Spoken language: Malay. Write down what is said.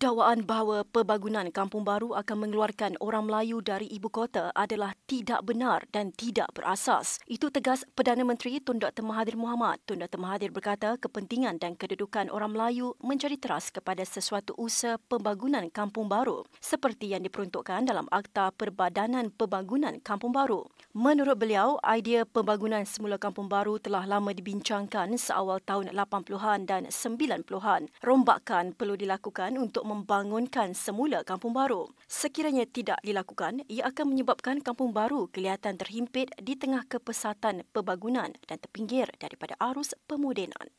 Dakwaan bahawa pembangunan Kampung Baru akan mengeluarkan orang Melayu dari ibu kota adalah tidak benar dan tidak berasas. Itu tegas Perdana Menteri Tun Dr. Mahathir Mohamad. Tun Dr. Mahathir berkata kepentingan dan kedudukan orang Melayu menjadi teras kepada sesuatu usaha pembangunan Kampung Baru seperti yang diperuntukkan dalam Akta Perbadanan Pembangunan Kampung Baru. Menurut beliau, idea pembangunan semula Kampung Baru telah lama dibincangkan seawal tahun 80-an dan 90-an. Rombakan perlu dilakukan untuk membangunkan semula kampung baru. Sekiranya tidak dilakukan, ia akan menyebabkan kampung baru kelihatan terhimpit di tengah kepesatan pembangunan dan terpinggir daripada arus pemodenan.